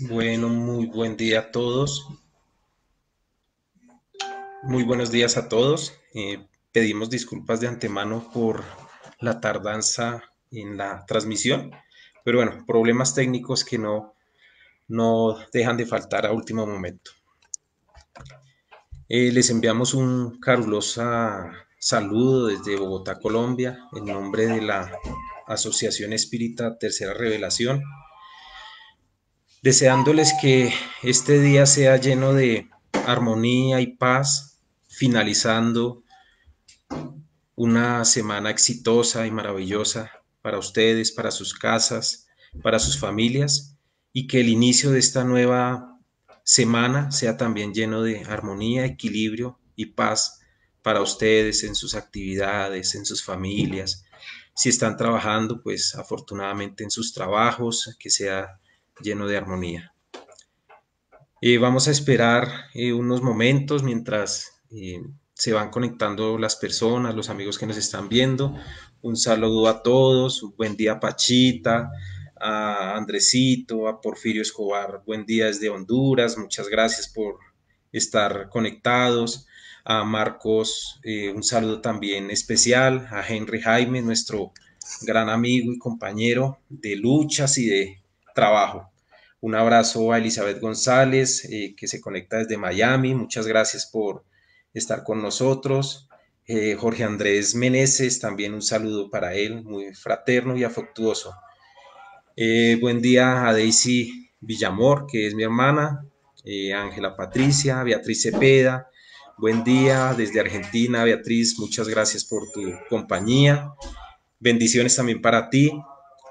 Bueno, muy buen día a todos. Muy buenos días a todos. Eh, pedimos disculpas de antemano por la tardanza en la transmisión, pero bueno, problemas técnicos que no, no dejan de faltar a último momento. Eh, les enviamos un carulosa saludo desde Bogotá, Colombia, en nombre de la Asociación Espírita Tercera Revelación deseándoles que este día sea lleno de armonía y paz, finalizando una semana exitosa y maravillosa para ustedes, para sus casas, para sus familias, y que el inicio de esta nueva semana sea también lleno de armonía, equilibrio y paz para ustedes en sus actividades, en sus familias. Si están trabajando, pues afortunadamente en sus trabajos, que sea lleno de armonía. Eh, vamos a esperar eh, unos momentos mientras eh, se van conectando las personas, los amigos que nos están viendo. Un saludo a todos, un buen día Pachita, a Andresito, a Porfirio Escobar, buen día desde Honduras, muchas gracias por estar conectados. A Marcos, eh, un saludo también especial, a Henry Jaime, nuestro gran amigo y compañero de luchas y de trabajo. Un abrazo a Elizabeth González, eh, que se conecta desde Miami. Muchas gracias por estar con nosotros. Eh, Jorge Andrés Meneses, también un saludo para él, muy fraterno y afectuoso. Eh, buen día a Daisy Villamor, que es mi hermana, Ángela Patricia, Beatriz Cepeda. Buen día desde Argentina, Beatriz. Muchas gracias por tu compañía. Bendiciones también para ti.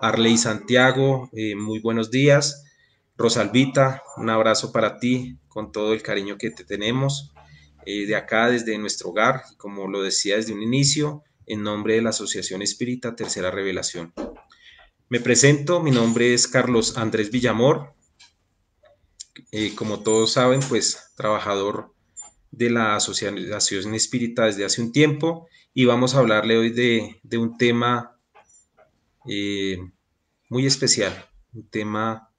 Arley Santiago, eh, muy buenos días. Rosalvita, un abrazo para ti con todo el cariño que te tenemos eh, de acá desde nuestro hogar, como lo decía desde un inicio, en nombre de la Asociación Espírita Tercera Revelación. Me presento, mi nombre es Carlos Andrés Villamor. Eh, como todos saben, pues trabajador de la Asociación Espírita desde hace un tiempo y vamos a hablarle hoy de, un tema muy especial, un tema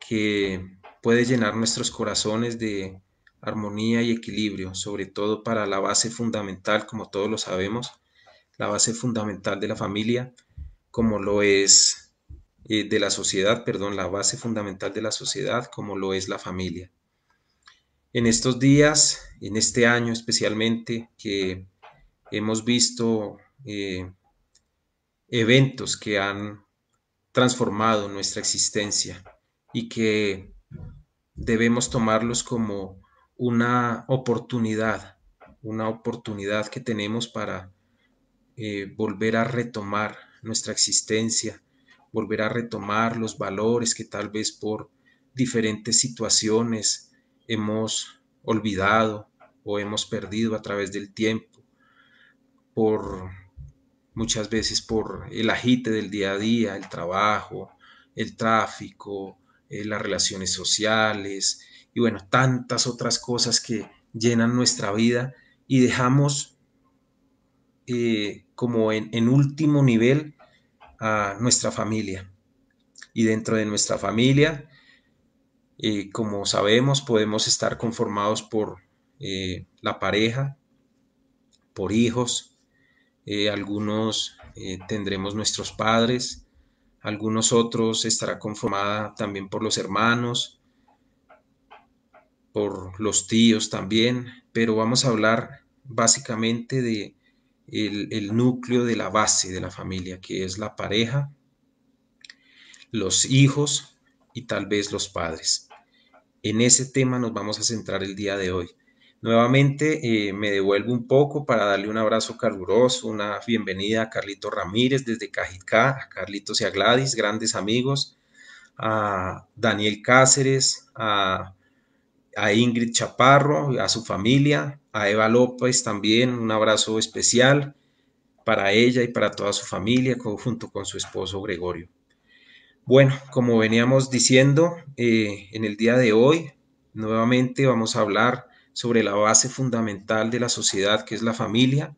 que puede llenar nuestros corazones de armonía y equilibrio, sobre todo para la base fundamental, como todos lo sabemos, la base fundamental de la familia, como lo es eh, de la sociedad, perdón, la base fundamental de la sociedad, como lo es la familia. En estos días, en este año especialmente, que hemos visto eh, eventos que han transformado nuestra existencia y que debemos tomarlos como una oportunidad, una oportunidad que tenemos para eh, volver a retomar nuestra existencia, volver a retomar los valores que tal vez por diferentes situaciones hemos olvidado o hemos perdido a través del tiempo, por muchas veces por el agite del día a día, el trabajo, el tráfico, eh, las relaciones sociales y bueno, tantas otras cosas que llenan nuestra vida y dejamos eh, como en, último nivel a nuestra familia. Y dentro de nuestra familia, eh, como sabemos, podemos estar conformados por la pareja, por hijos, eh, algunos eh, tendremos nuestros padres, algunos otros estará conformada también por los hermanos, por los tíos también, pero vamos a hablar básicamente de el núcleo de la base de la familia, que es la pareja, los hijos y tal vez los padres. En ese tema nos vamos a centrar el día de hoy. Nuevamente eh, me devuelvo un poco para darle un abrazo caluroso, una bienvenida a Carlito Ramírez desde Cajicá, a Carlitos y a Gladys, grandes amigos, a Daniel Cáceres, a, Ingrid Chaparro, a su familia, a Eva López también, un abrazo especial para ella y para toda su familia, junto con su esposo Gregorio. Bueno, como veníamos diciendo, eh, en el día de hoy nuevamente vamos a hablar sobre la base fundamental de la sociedad, que es la familia.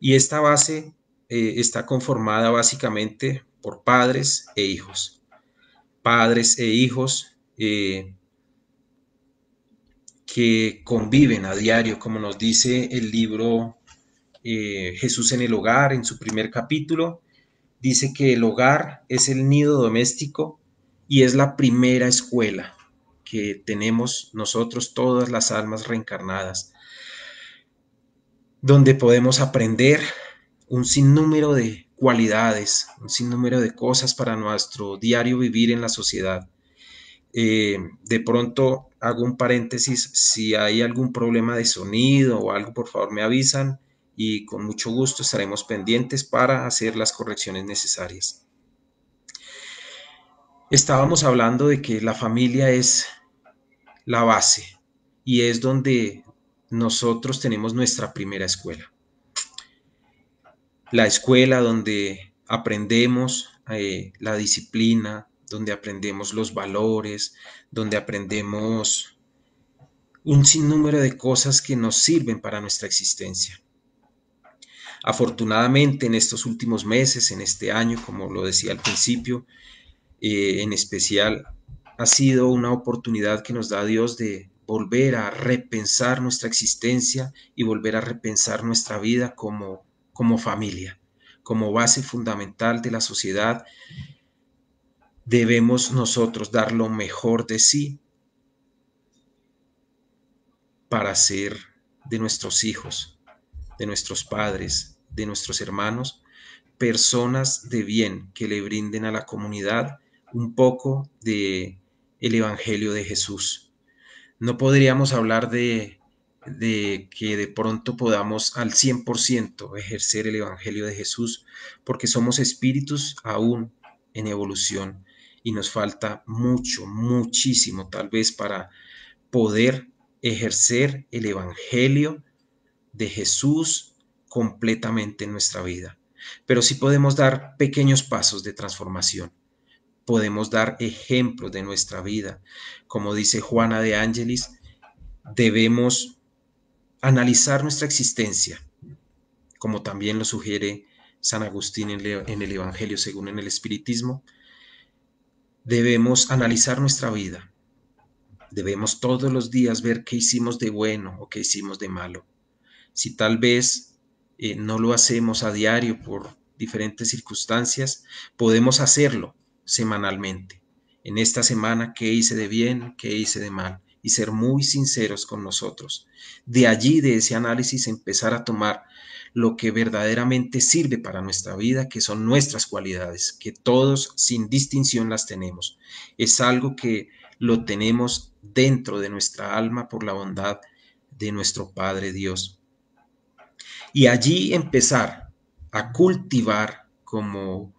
Y esta base eh, está conformada básicamente por padres e hijos. Padres e hijos eh, que conviven a diario, como nos dice el libro eh, Jesús en el hogar, en su primer capítulo, dice que el hogar es el nido doméstico y es la primera escuela que tenemos nosotros todas las almas reencarnadas, donde podemos aprender un sinnúmero de cualidades, un sinnúmero de cosas para nuestro diario vivir en la sociedad. Eh, de pronto hago un paréntesis, si hay algún problema de sonido o algo, por favor me avisan y con mucho gusto estaremos pendientes para hacer las correcciones necesarias. Estábamos hablando de que la familia es la base y es donde nosotros tenemos nuestra primera escuela. La escuela donde aprendemos eh, la disciplina, donde aprendemos los valores, donde aprendemos un sinnúmero de cosas que nos sirven para nuestra existencia. Afortunadamente en estos últimos meses, en este año, como lo decía al principio, eh, en especial ha sido una oportunidad que nos da Dios de volver a repensar nuestra existencia y volver a repensar nuestra vida como, como familia, como base fundamental de la sociedad. Debemos nosotros dar lo mejor de sí para ser de nuestros hijos, de nuestros padres, de nuestros hermanos, personas de bien que le brinden a la comunidad un poco de el Evangelio de Jesús. No podríamos hablar de, que de pronto podamos al 100% ejercer el Evangelio de Jesús, porque somos espíritus aún en evolución y nos falta mucho, muchísimo tal vez para poder ejercer el Evangelio de Jesús completamente en nuestra vida. Pero sí podemos dar pequeños pasos de transformación podemos dar ejemplos de nuestra vida. Como dice Juana de Ángeles, debemos analizar nuestra existencia, como también lo sugiere San Agustín en el Evangelio según en el Espiritismo. Debemos analizar nuestra vida. Debemos todos los días ver qué hicimos de bueno o qué hicimos de malo. Si tal vez eh, no lo hacemos a diario por diferentes circunstancias, podemos hacerlo semanalmente. En esta semana, ¿qué hice de bien? ¿Qué hice de mal? Y ser muy sinceros con nosotros. De allí, de ese análisis, empezar a tomar lo que verdaderamente sirve para nuestra vida, que son nuestras cualidades, que todos sin distinción las tenemos. Es algo que lo tenemos dentro de nuestra alma por la bondad de nuestro Padre Dios. Y allí empezar a cultivar como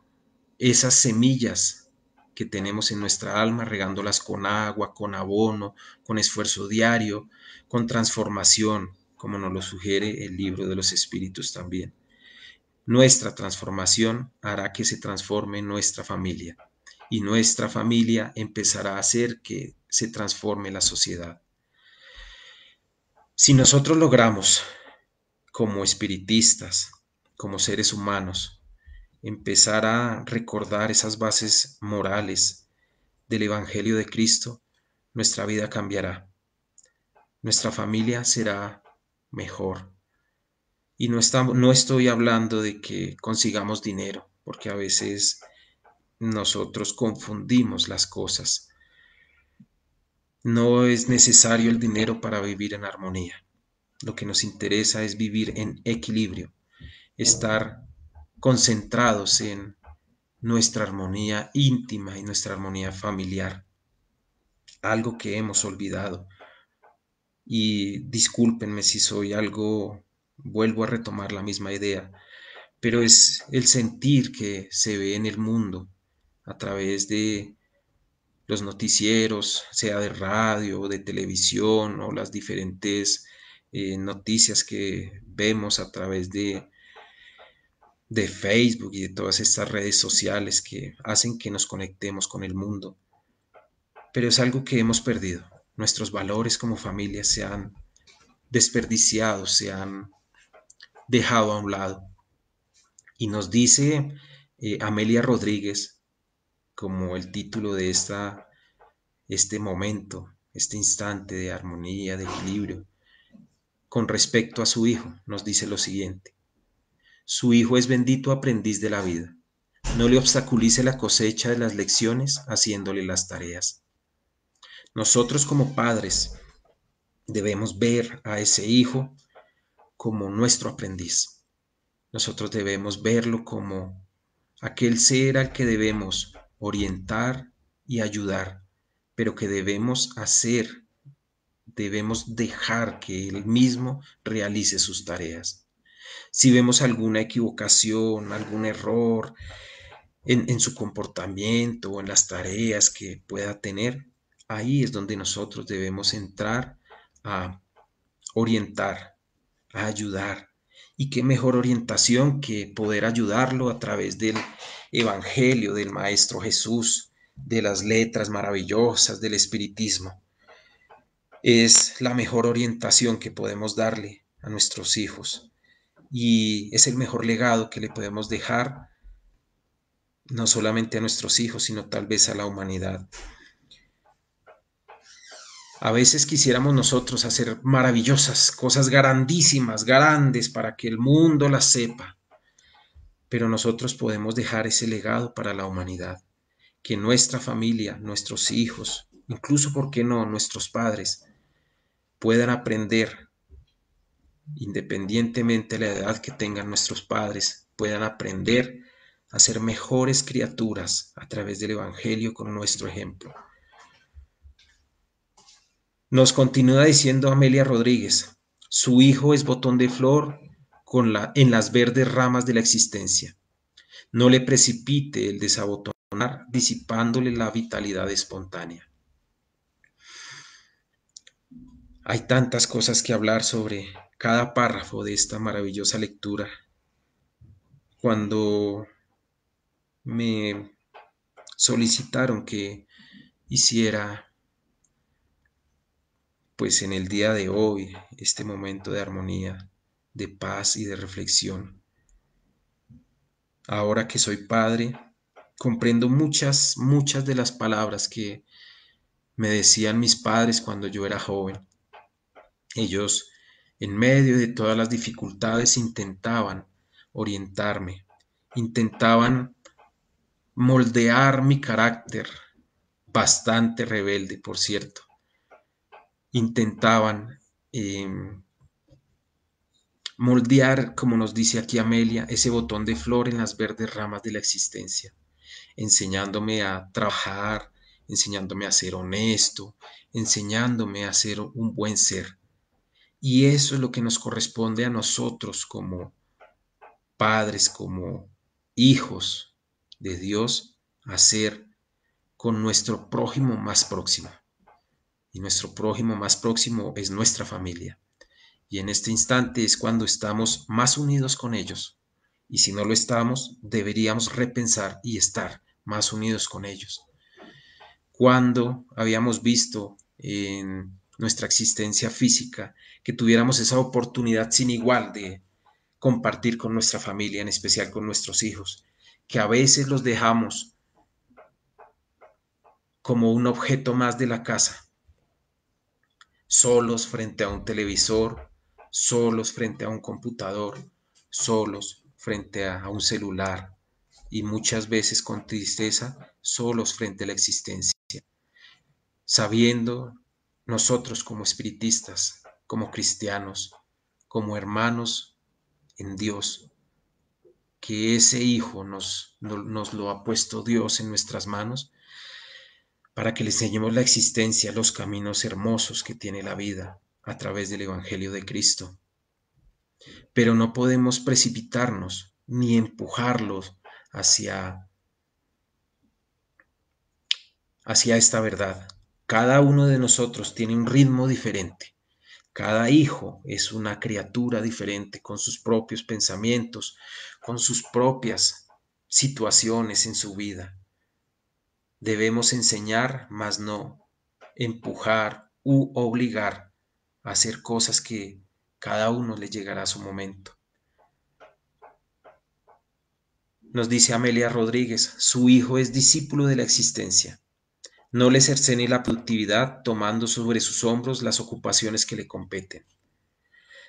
esas semillas que tenemos en nuestra alma, regándolas con agua, con abono, con esfuerzo diario, con transformación, como nos lo sugiere el libro de los espíritus también. Nuestra transformación hará que se transforme nuestra familia y nuestra familia empezará a hacer que se transforme la sociedad. Si nosotros logramos, como espiritistas, como seres humanos, empezar a recordar esas bases morales del Evangelio de Cristo, nuestra vida cambiará, nuestra familia será mejor. Y no, estamos, no estoy hablando de que consigamos dinero, porque a veces nosotros confundimos las cosas. No es necesario el dinero para vivir en armonía. Lo que nos interesa es vivir en equilibrio, estar concentrados en nuestra armonía íntima y nuestra armonía familiar, algo que hemos olvidado. Y discúlpenme si soy algo, vuelvo a retomar la misma idea, pero es el sentir que se ve en el mundo a través de los noticieros, sea de radio, de televisión o las diferentes eh, noticias que vemos a través de de Facebook y de todas estas redes sociales que hacen que nos conectemos con el mundo. Pero es algo que hemos perdido. Nuestros valores como familia se han desperdiciado, se han dejado a un lado. Y nos dice eh, Amelia Rodríguez, como el título de esta, este momento, este instante de armonía, de equilibrio, con respecto a su hijo, nos dice lo siguiente. Su hijo es bendito aprendiz de la vida. No le obstaculice la cosecha de las lecciones haciéndole las tareas. Nosotros como padres debemos ver a ese hijo como nuestro aprendiz. Nosotros debemos verlo como aquel ser al que debemos orientar y ayudar, pero que debemos hacer, debemos dejar que él mismo realice sus tareas si vemos alguna equivocación, algún error en, su comportamiento o en las tareas que pueda tener, ahí es donde nosotros debemos entrar a orientar, a ayudar. Y qué mejor orientación que poder ayudarlo a través del Evangelio del Maestro Jesús, de las letras maravillosas del Espiritismo. Es la mejor orientación que podemos darle a nuestros hijos y es el mejor legado que le podemos dejar no solamente a nuestros hijos, sino tal vez a la humanidad. A veces quisiéramos nosotros hacer maravillosas cosas grandísimas, grandes, para que el mundo las sepa, pero nosotros podemos dejar ese legado para la humanidad, que nuestra familia, nuestros hijos, incluso, ¿por qué no?, nuestros padres, puedan aprender independientemente de la edad que tengan nuestros padres, puedan aprender a ser mejores criaturas a través del Evangelio con nuestro ejemplo. Nos continúa diciendo Amelia Rodríguez, su hijo es botón de flor con la, en las verdes ramas de la existencia. No le precipite el desabotonar disipándole la vitalidad espontánea. Hay tantas cosas que hablar sobre cada párrafo de esta maravillosa lectura cuando me solicitaron que hiciera pues en el día de hoy este momento de armonía, de paz y de reflexión. Ahora que soy padre, comprendo muchas, muchas de las palabras que me decían mis padres cuando yo era joven. Ellos en medio de todas las dificultades intentaban orientarme, intentaban moldear mi carácter, bastante rebelde, por cierto. Intentaban em, moldear, como nos dice aquí Amelia, ese botón de flor en las verdes ramas de la existencia, enseñándome a trabajar, enseñándome a ser honesto, enseñándome a ser un buen ser. Y eso es lo que nos corresponde a nosotros como padres, como hijos de Dios, hacer con nuestro prójimo más próximo. Y nuestro prójimo más próximo es nuestra familia. Y en este instante es cuando estamos más unidos con ellos. Y si no lo estamos, deberíamos repensar y estar más unidos con ellos. Cuando habíamos visto en nuestra existencia física, que tuviéramos esa oportunidad sin igual de compartir con nuestra familia, en especial con nuestros hijos, que a veces los dejamos como un objeto más de la casa, solos frente a un televisor, solos frente a un computador, solos frente a un celular y muchas veces con tristeza, solos frente a la existencia, sabiendo nosotros como espiritistas, como cristianos, como hermanos en Dios, que ese Hijo nos, nos lo ha puesto Dios en nuestras manos, para que le enseñemos la existencia, los caminos hermosos que tiene la vida a través del Evangelio de Cristo. Pero no podemos precipitarnos ni empujarlos hacia, hacia esta verdad, cada uno de nosotros tiene un ritmo diferente. Cada hijo es una criatura diferente con sus propios pensamientos, con sus propias situaciones en su vida. Debemos enseñar, mas no empujar u obligar a hacer cosas que cada uno le llegará a su momento. Nos dice Amelia Rodríguez, su hijo es discípulo de la existencia. No le cercene la productividad tomando sobre sus hombros las ocupaciones que le competen.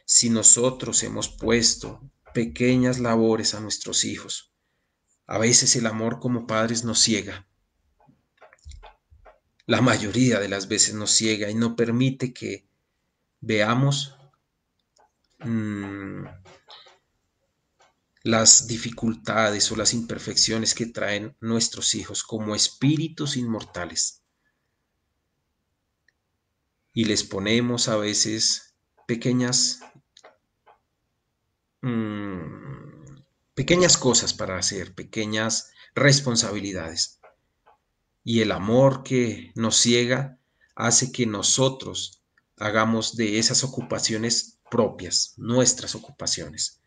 Si nosotros hemos puesto pequeñas labores a nuestros hijos, a veces el amor como padres nos ciega. La mayoría de las veces nos ciega y no permite que veamos mm, las dificultades o las imperfecciones que traen nuestros hijos como espíritus inmortales. Y les ponemos a veces pequeñas, mm, pequeñas cosas para hacer, pequeñas responsabilidades. Y el amor que nos ciega hace que nosotros hagamos de esas ocupaciones propias, nuestras ocupaciones.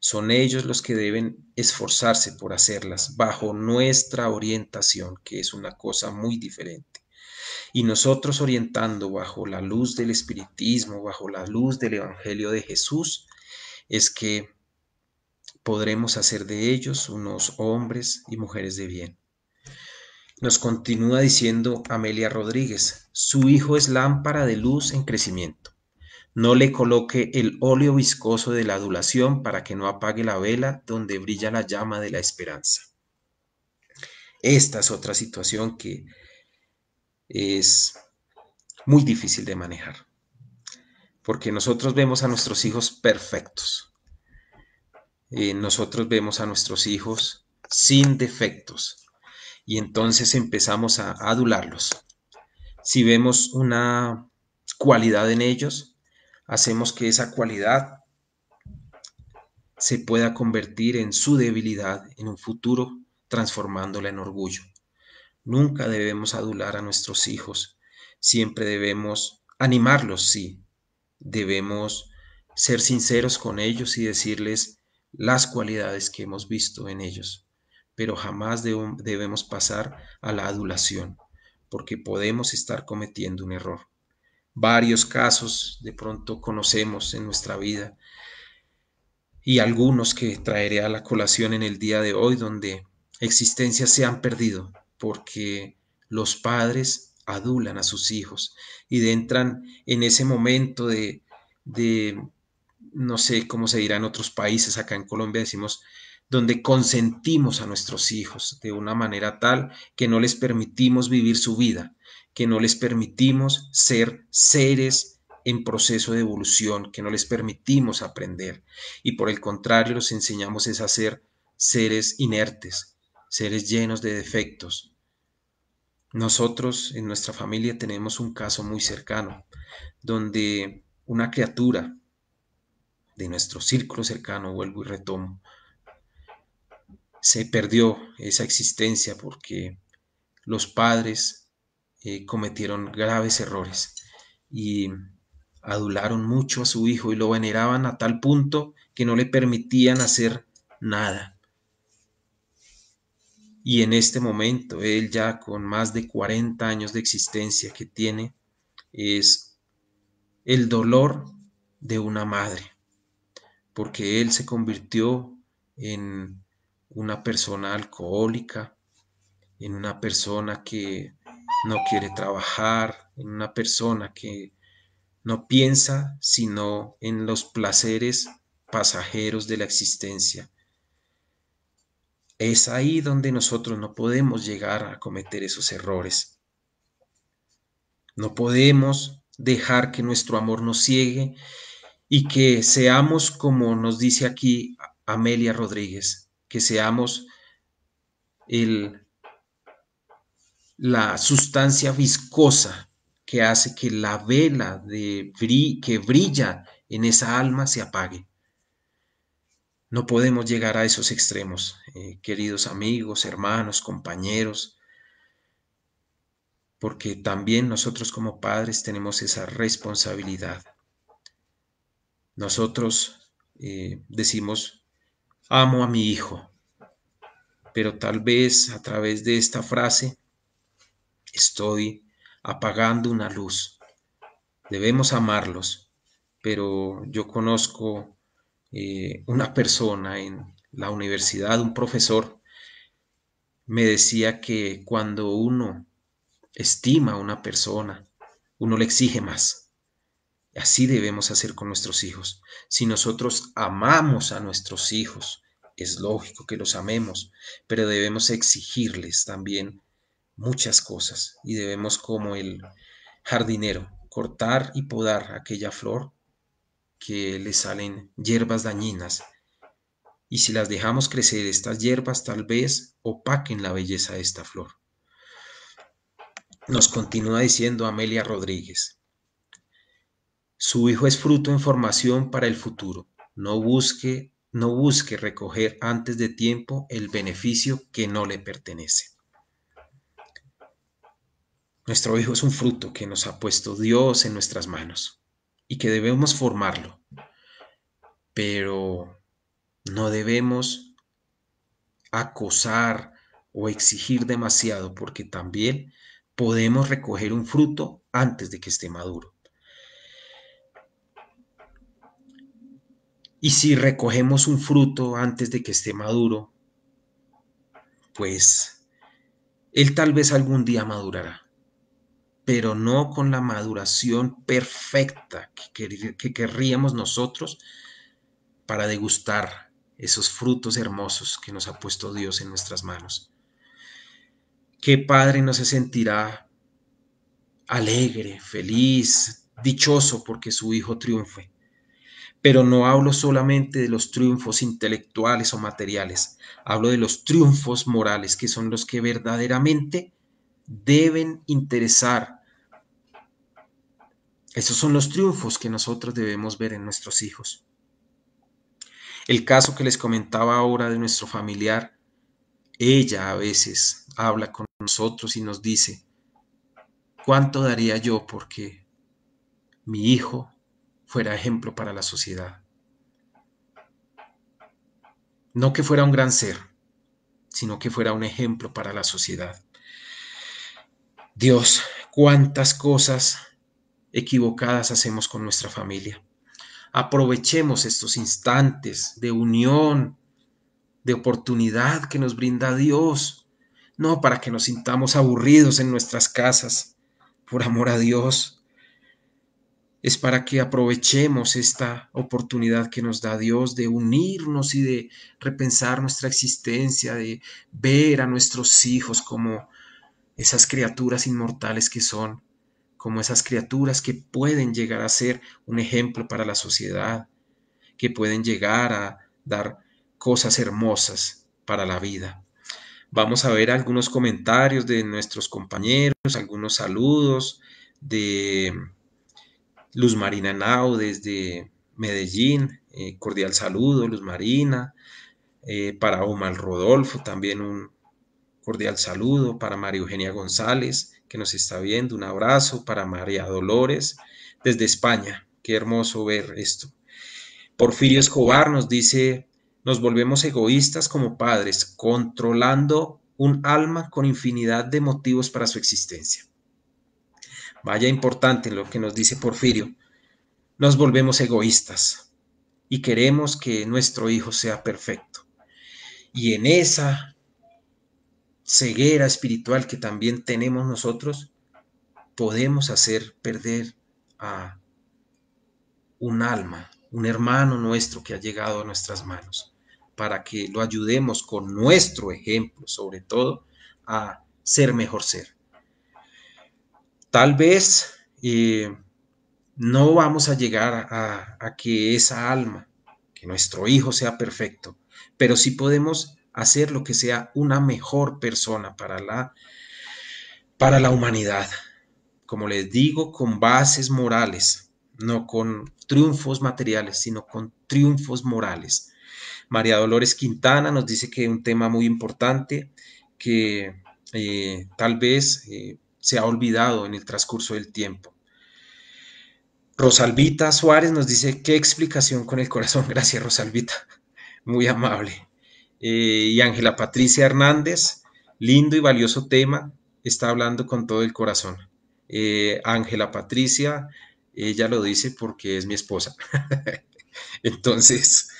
Son ellos los que deben esforzarse por hacerlas bajo nuestra orientación, que es una cosa muy diferente. Y nosotros orientando bajo la luz del espiritismo, bajo la luz del Evangelio de Jesús, es que podremos hacer de ellos unos hombres y mujeres de bien. Nos continúa diciendo Amelia Rodríguez, su hijo es lámpara de luz en crecimiento. No le coloque el óleo viscoso de la adulación para que no apague la vela donde brilla la llama de la esperanza. Esta es otra situación que es muy difícil de manejar, porque nosotros vemos a nuestros hijos perfectos. Eh, nosotros vemos a nuestros hijos sin defectos y entonces empezamos a adularlos. Si vemos una cualidad en ellos, hacemos que esa cualidad se pueda convertir en su debilidad en un futuro, transformándola en orgullo. Nunca debemos adular a nuestros hijos, siempre debemos animarlos, sí, debemos ser sinceros con ellos y decirles las cualidades que hemos visto en ellos, pero jamás debemos pasar a la adulación, porque podemos estar cometiendo un error varios casos de pronto conocemos en nuestra vida y algunos que traeré a la colación en el día de hoy donde existencias se han perdido porque los padres adulan a sus hijos y entran en ese momento de, no sé cómo se dirá en otros países, acá en Colombia decimos, donde consentimos a nuestros hijos de una manera tal que no les permitimos vivir su vida, que no les permitimos ser seres en proceso de evolución, que no les permitimos aprender. Y por el contrario, los enseñamos es a ser seres inertes, seres llenos de defectos. Nosotros en nuestra familia tenemos un caso muy cercano, donde una criatura de nuestro círculo cercano, vuelvo y retomo, se perdió esa existencia porque los padres eh, cometieron graves errores y adularon mucho a su hijo y lo veneraban a tal punto que no le permitían hacer nada. Y en este momento, él ya con más de 40 años de existencia que tiene, es el dolor de una madre, porque él se convirtió en una persona alcohólica, en una persona que no quiere trabajar, en una persona que no piensa sino en los placeres pasajeros de la existencia. Es ahí donde nosotros no podemos llegar a cometer esos errores. No podemos dejar que nuestro amor nos ciegue y que seamos, como nos dice aquí Amelia Rodríguez, que seamos el la sustancia viscosa que hace que la vela que brilla en esa alma se apague. No podemos llegar a esos extremos, eh, queridos amigos, hermanos, compañeros, porque también nosotros como padres tenemos esa responsabilidad. Nosotros eh, decimos, amo a mi hijo, pero tal vez a través de esta frase estoy apagando una luz. Debemos amarlos, pero yo conozco eh, una persona en la universidad, un profesor, me decía que cuando uno estima a una persona, uno le exige más. Así debemos hacer con nuestros hijos. Si nosotros amamos a nuestros hijos, es lógico que los amemos, pero debemos exigirles también muchas cosas y debemos como el jardinero cortar y podar aquella flor que le salen hierbas dañinas y si las dejamos crecer estas hierbas tal vez opaquen la belleza de esta flor. Nos continúa diciendo Amelia Rodríguez. Su hijo es fruto en formación para el futuro. No busque, no busque recoger antes de tiempo el beneficio que no le pertenece. Nuestro Hijo es un fruto que nos ha puesto Dios en nuestras manos y que debemos formarlo, pero no debemos acosar o exigir demasiado porque también podemos recoger un fruto antes de que esté maduro. Y si recogemos un fruto antes de que esté maduro, pues él tal vez algún día madurará pero no con la maduración perfecta que, querríamos nosotros para degustar esos frutos hermosos que nos ha puesto Dios en nuestras manos. ¿Qué padre no se sentirá alegre, feliz, dichoso porque su hijo triunfe? Pero no hablo solamente de los triunfos intelectuales o materiales, hablo de los triunfos morales, que son los que verdaderamente deben interesar. Esos son los triunfos que nosotros debemos ver en nuestros hijos. El caso que les comentaba ahora de nuestro familiar, ella a veces habla con nosotros y nos dice, ¿cuánto daría yo porque mi hijo fuera ejemplo para la sociedad? No que fuera un gran ser, sino que fuera un ejemplo para la sociedad. Dios, cuántas cosas equivocadas hacemos con nuestra familia. Aprovechemos estos instantes de unión, de oportunidad que nos brinda Dios, no para que nos sintamos aburridos en nuestras casas, por amor a Dios. Es para que aprovechemos esta oportunidad que nos da Dios de unirnos y de repensar nuestra existencia, de ver a nuestros hijos como esas criaturas inmortales que son, como esas criaturas que pueden llegar a ser un ejemplo para la sociedad, que pueden llegar a dar cosas hermosas para la vida. Vamos a ver algunos comentarios de nuestros compañeros, algunos saludos de Luz Marina Nao desde Medellín, eh, cordial saludo Luz Marina, eh, para Omar Rodolfo también un cordial saludo para María Eugenia González, que nos está viendo, un abrazo para María Dolores desde España. Qué hermoso ver esto. Porfirio Escobar nos dice, nos volvemos egoístas como padres, controlando un alma con infinidad de motivos para su existencia. Vaya importante lo que nos dice Porfirio. Nos volvemos egoístas y queremos que nuestro hijo sea perfecto. Y en esa ceguera espiritual que también tenemos nosotros, podemos hacer perder a un alma, un hermano nuestro que ha llegado a nuestras manos, para que lo ayudemos con nuestro ejemplo, sobre todo, a ser mejor ser. Tal vez eh, no vamos a llegar a, a que esa alma, que nuestro hijo sea perfecto, pero sí podemos hacer lo que sea una mejor persona para la, para la humanidad. Como les digo, con bases morales, no con triunfos materiales, sino con triunfos morales. María Dolores Quintana nos dice que un tema muy importante que eh, tal vez eh, se ha olvidado en el transcurso del tiempo. Rosalvita Suárez nos dice, qué explicación con el corazón. Gracias, Rosalvita. Muy amable. Eh, y Ángela Patricia Hernández, lindo y valioso tema, está hablando con todo el corazón. Eh, Ángela Patricia, ella lo dice porque es mi esposa. Entonces,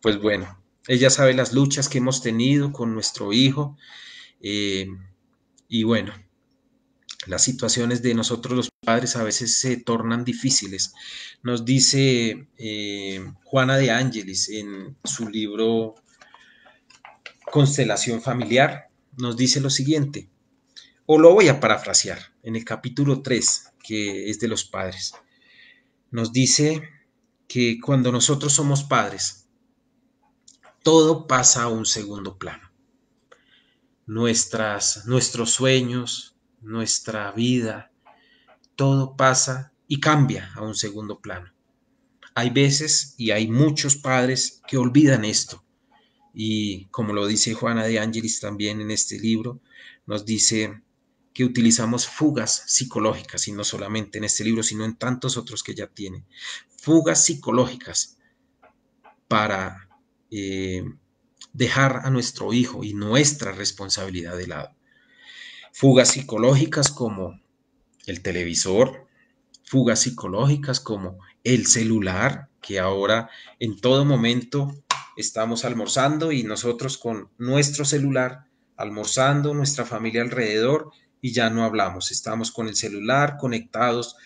pues bueno, ella sabe las luchas que hemos tenido con nuestro hijo eh, y bueno, las situaciones de nosotros los padres a veces se tornan difíciles. Nos dice Juana de Ángeles en su libro constelación familiar, nos dice lo siguiente, o lo voy a parafrasear en el capítulo 3, que es de los padres. Nos dice que cuando nosotros somos padres, todo pasa a un segundo plano. Nuestras, nuestros sueños, nuestra vida, todo pasa y cambia a un segundo plano. Hay veces y hay muchos padres que olvidan esto y como lo dice Juana de Ángeles también en este libro, nos dice que utilizamos fugas psicológicas, y no solamente en este libro, sino en tantos otros que ya tiene, fugas psicológicas para eh, dejar a nuestro hijo y nuestra responsabilidad de lado. Fugas psicológicas como el televisor, fugas psicológicas como el celular, que ahora en todo momento estamos almorzando y nosotros con nuestro celular, almorzando, nuestra familia alrededor y ya no hablamos, estamos con el celular conectados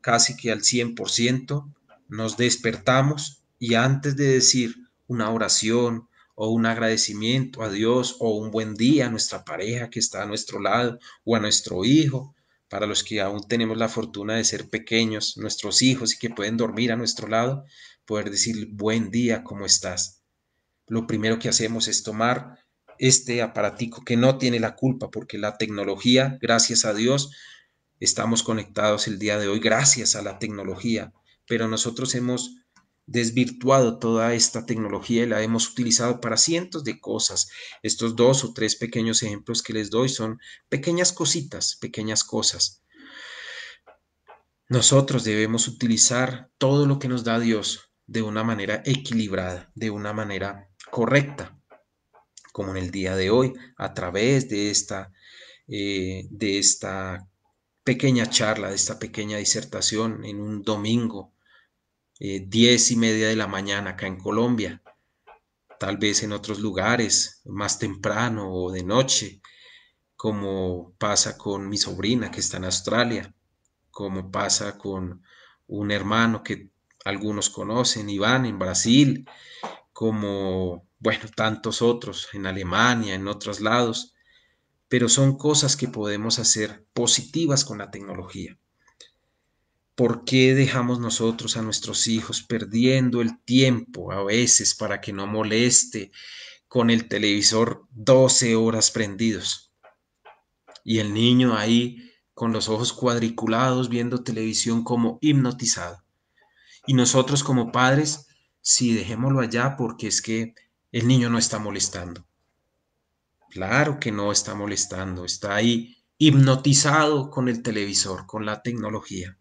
casi que al 100%, nos despertamos y antes de decir una oración o un agradecimiento a Dios o un buen día a nuestra pareja que está a nuestro lado o a nuestro hijo, para los que aún tenemos la fortuna de ser pequeños, nuestros hijos y que pueden dormir a nuestro lado, poder decir buen día, ¿cómo estás? lo primero que hacemos es tomar este aparatico que no tiene la culpa, porque la tecnología, gracias a Dios, estamos conectados el día de hoy gracias a la tecnología, pero nosotros hemos desvirtuado toda esta tecnología y la hemos utilizado para cientos de cosas. Estos dos o tres pequeños ejemplos que les doy son pequeñas cositas, pequeñas cosas. Nosotros debemos utilizar todo lo que nos da Dios de una manera equilibrada, de una manera correcta, como en el día de hoy, a través de esta, eh, de esta pequeña charla, de esta pequeña disertación en un domingo, eh, diez y media de la mañana acá en Colombia, tal vez en otros lugares, más temprano o de noche, como pasa con mi sobrina que está en Australia, como pasa con un hermano que algunos conocen, Iván en Brasil, como, bueno, tantos otros, en Alemania, en otros lados, pero son cosas que podemos hacer positivas con la tecnología. ¿Por qué dejamos nosotros a nuestros hijos perdiendo el tiempo a veces para que no moleste con el televisor 12 horas prendidos? Y el niño ahí con los ojos cuadriculados viendo televisión como hipnotizado. Y nosotros como padres sí, dejémoslo allá porque es que el niño no está molestando. Claro que no está molestando, está ahí hipnotizado con el televisor, con la tecnología.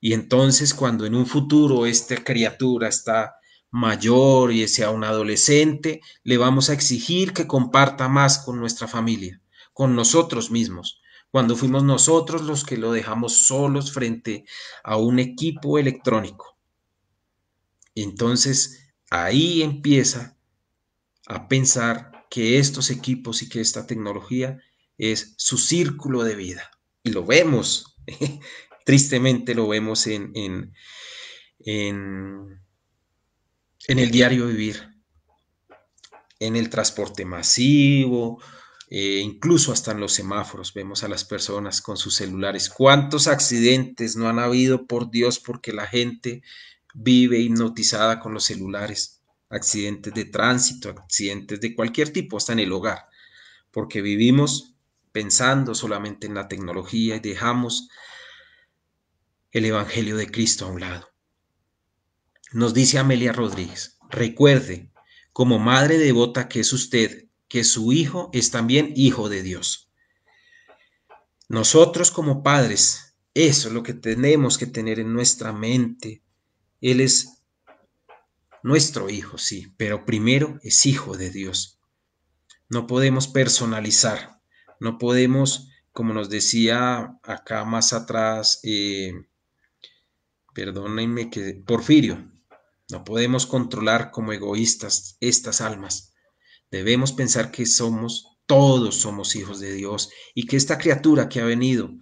Y entonces cuando en un futuro esta criatura está mayor y sea un adolescente, le vamos a exigir que comparta más con nuestra familia, con nosotros mismos, cuando fuimos nosotros los que lo dejamos solos frente a un equipo electrónico. Entonces, ahí empieza a pensar que estos equipos y que esta tecnología es su círculo de vida. Y lo vemos, tristemente lo vemos en, en, el diario vivir, en el transporte masivo, eh, incluso hasta en los semáforos vemos a las personas con sus celulares. ¿Cuántos accidentes no han habido, por Dios, porque la gente vive hipnotizada con los celulares, accidentes de tránsito, accidentes de cualquier tipo, hasta en el hogar, porque vivimos pensando solamente en la tecnología y dejamos el Evangelio de Cristo a un lado. Nos dice Amelia Rodríguez, recuerde, como madre devota que es usted, que su hijo es también hijo de Dios. Nosotros como padres, eso es lo que tenemos que tener en nuestra mente, él es nuestro hijo, sí, pero primero es hijo de Dios. No podemos personalizar, no podemos, como nos decía acá más atrás, eh, perdónenme que Porfirio, no podemos controlar como egoístas estas almas. Debemos pensar que somos, todos somos hijos de Dios y que esta criatura que ha venido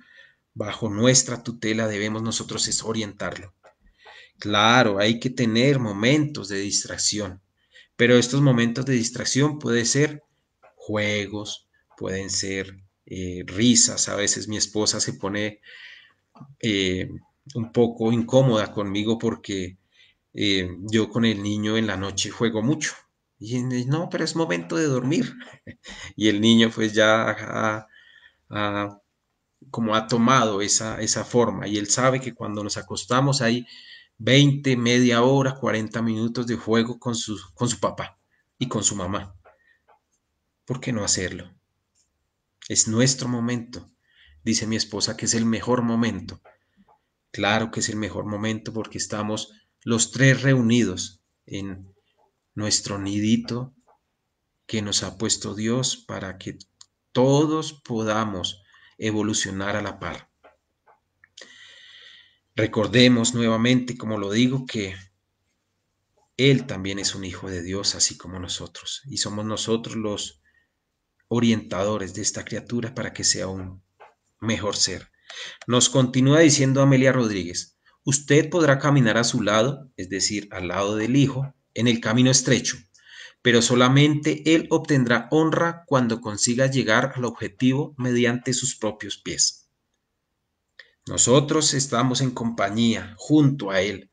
bajo nuestra tutela debemos nosotros es orientarlo. Claro, hay que tener momentos de distracción, pero estos momentos de distracción pueden ser juegos, pueden ser eh, risas. A veces mi esposa se pone eh, un poco incómoda conmigo porque eh, yo con el niño en la noche juego mucho. Y no, pero es momento de dormir. y el niño pues ya ha, ah, ah, como ha tomado esa, esa forma y él sabe que cuando nos acostamos hay 20, media hora, 40 minutos de juego con su, con su papá y con su mamá. ¿Por qué no hacerlo? Es nuestro momento. Dice mi esposa que es el mejor momento. Claro que es el mejor momento porque estamos los tres reunidos en nuestro nidito que nos ha puesto Dios para que todos podamos evolucionar a la par. Recordemos nuevamente, como lo digo, que Él también es un hijo de Dios, así como nosotros, y somos nosotros los orientadores de esta criatura para que sea un mejor ser. Nos continúa diciendo Amelia Rodríguez, usted podrá caminar a su lado, es decir, al lado del Hijo, en el camino estrecho, pero solamente Él obtendrá honra cuando consiga llegar al objetivo mediante sus propios pies. Nosotros estamos en compañía, junto a Él,